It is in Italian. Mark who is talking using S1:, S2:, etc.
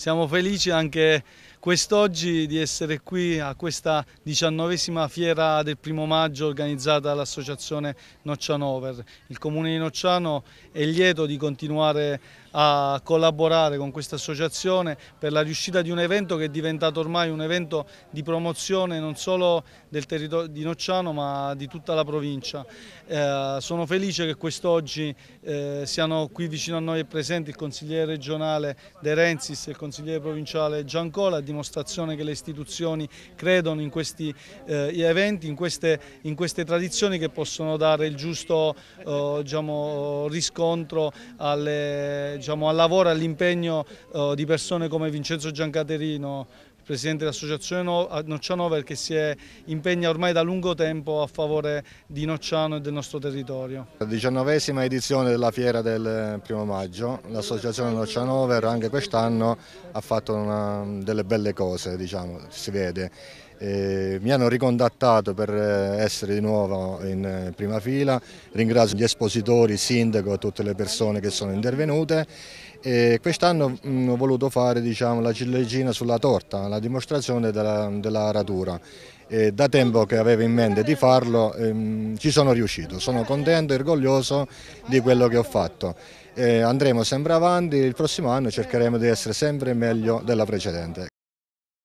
S1: Siamo felici anche quest'oggi di essere qui a questa diciannovesima fiera del primo maggio organizzata dall'associazione Noccianover. Il comune di Nocciano è lieto di continuare a collaborare con questa associazione per la riuscita di un evento che è diventato ormai un evento di promozione non solo del territorio di Nocciano ma di tutta la provincia. Eh, sono felice che quest'oggi eh, siano qui vicino a noi presenti il consigliere regionale De Renzis e il consigliere consigliere provinciale Giancola, a dimostrazione che le istituzioni credono in questi eh, eventi, in queste, in queste, tradizioni che possono dare il giusto eh, diciamo, riscontro alle, diciamo, al lavoro, all'impegno eh, di persone come Vincenzo Giancaterino presidente dell'associazione eh, Noccianover che si è, impegna ormai da lungo tempo a favore di Nocciano e del nostro territorio.
S2: La diciannovesima edizione della fiera del eh, primo maggio, l'associazione Noccianover anche quest'anno ha fatto una, delle belle cose, diciamo, si vede eh, mi hanno ricontattato per eh, essere di nuovo in eh, prima fila, ringrazio gli espositori, il sindaco tutte le persone che sono intervenute. Eh, Quest'anno mm, ho voluto fare diciamo, la ciliegina sulla torta, la dimostrazione della, della ratura. Eh, da tempo che avevo in mente di farlo ehm, ci sono riuscito, sono contento e orgoglioso di quello che ho fatto. andremo sempre avanti, il prossimo anno cercheremo di essere sempre meglio della precedente.